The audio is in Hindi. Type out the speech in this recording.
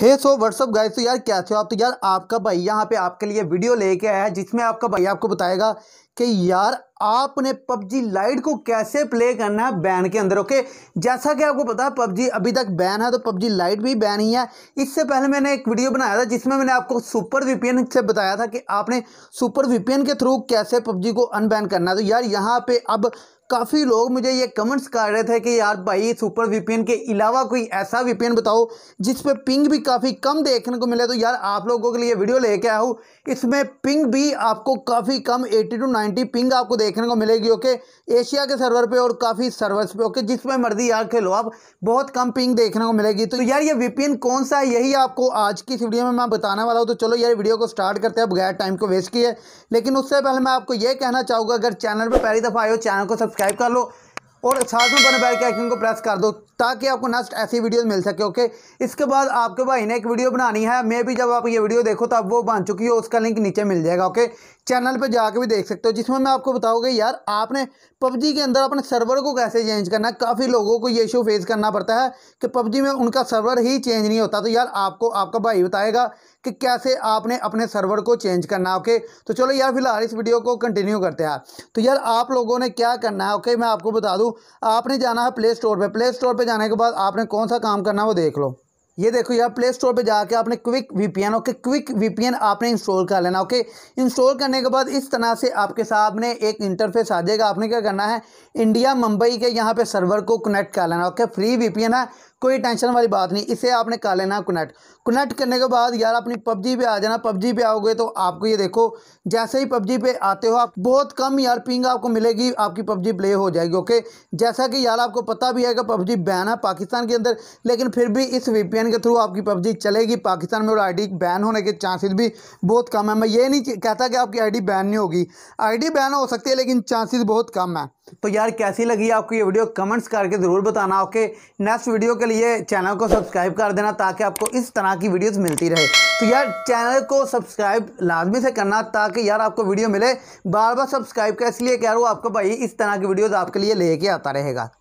हे सो व्हाट्सअप गाइस तो यार क्या थे आप तो यार आपका भाई यहाँ पे आपके लिए वीडियो लेके आया है जिसमें आपका भाई आपको बताएगा कि यार आपने पबजी लाइट को कैसे प्ले करना है बैन के अंदर ओके जैसा कि आपको पता है पबजी अभी तक बैन है तो पबजी लाइट भी बैन ही है इससे पहले मैंने एक वीडियो बनाया था जिसमें मैंने आपको सुपर वीपीएन से बताया था कि आपने सुपर वीपीएन के थ्रू कैसे पबजी को अनबैन करना है तो यार यहाँ पे अब काफ़ी लोग मुझे ये कमेंट्स कर रहे थे कि यार भाई सुपर वीपीएन के अलावा कोई ऐसा वीपीएन बताओ जिस पे पिंग भी काफ़ी कम देखने को मिले तो यार आप लोगों के लिए वीडियो लेके आया हूँ इसमें पिंग भी आपको काफ़ी कम 80 टू 90 पिंग आपको देखने को मिलेगी ओके एशिया के सर्वर पे और काफ़ी सर्वर्स पे ओके जिसमें मर्जी यार खेलो आप बहुत कम पिंग देखने को मिलेगी तो यार ये वीपीएन कौन सा है यही आपको आज की इस वीडियो में मैं बताने वाला हूँ तो चलो यार वीडियो को स्टार्ट करते हैं बगैर टाइम को वेस्ट किए लेकिन उससे पहले मैं आपको ये कहना चाहूँगा अगर चैनल पर पहली दफ़ा आए हो चैनल को सबसे सब्सक्राइब कर लो और साथ में बने बेल के आइकन को प्रेस कर दो ताकि आपको नेक्स्ट ऐसी वीडियो मिल सके ओके इसके बाद आपके भाई ने एक वीडियो बनानी है मे भी जब आप ये वीडियो देखो तब वो बन चुकी हो उसका लिंक नीचे मिल जाएगा ओके चैनल पर जाकर भी देख सकते हो जिसमें मैं आपको बताऊँगा यार आपने पबजी के अंदर अपने सर्वर को कैसे चेंज करना है काफ़ी लोगों को ये इशू फेस करना पड़ता है कि पबजी में उनका सर्वर ही चेंज नहीं होता तो यार आपको आपका भाई बताएगा कि कैसे आपने अपने सर्वर को चेंज करना है ओके तो चलो यार फिलहाल इस वीडियो को कंटिन्यू करते हैं तो यार आप लोगों ने क्या करना है ओके मैं आपको बता दूँ आपने जाना है प्ले स्टोर पर प्ले स्टोर पर जाने के बाद आपने कौन सा काम करना है वो देख लो ये देखो यार प्ले स्टोर पे जाके आपने quick VPN okay quick VPN आपने इंस्टॉल कर लेना ओके इंस्टॉल करने के बाद इस तरह से आपके सामने एक इंटरफेस आ जाएगा आपने क्या करना है इंडिया मुंबई के यहाँ पे सर्वर को कनेक्ट कर लेना ओके फ्री वीपीएन है कोई टेंशन वाली बात नहीं इसे आपने कर लेना कनेक्ट कनेक्ट करने के बाद यार अपनी पबजी पे आ जाना पबजी पे आओगे तो आपको ये देखो जैसे ही पबजी पे आते हो आप बहुत कम यार पिंग आपको मिलेगी आपकी पबजी प्ले हो जाएगी ओके जैसा कि यार आपको पता भी है कि पबजी बैन है पाकिस्तान के अंदर लेकिन फिर भी इस वीपीएन के थ्रू आपकी पबजी चलेगी पाकिस्तान में और आई बैन होने के चांसेस भी बहुत कम है मैं ये नहीं कहता कि आपकी आई बैन नहीं होगी आई बैन हो सकती है लेकिन चांसेस बहुत कम है तो यार कैसी लगी आपको ये वीडियो कमेंट्स करके ज़रूर बताना ओके नेक्स्ट वीडियो के लिए चैनल को सब्सक्राइब कर देना ताकि आपको इस तरह की वीडियोस मिलती रहे तो यार चैनल को सब्सक्राइब लाजमी से करना ताकि यार आपको वीडियो मिले बार बार सब्सक्राइब कर इसलिए कह रहा हूँ आपका भाई इस तरह की वीडियोज़ आपके लिए लेके आता रहेगा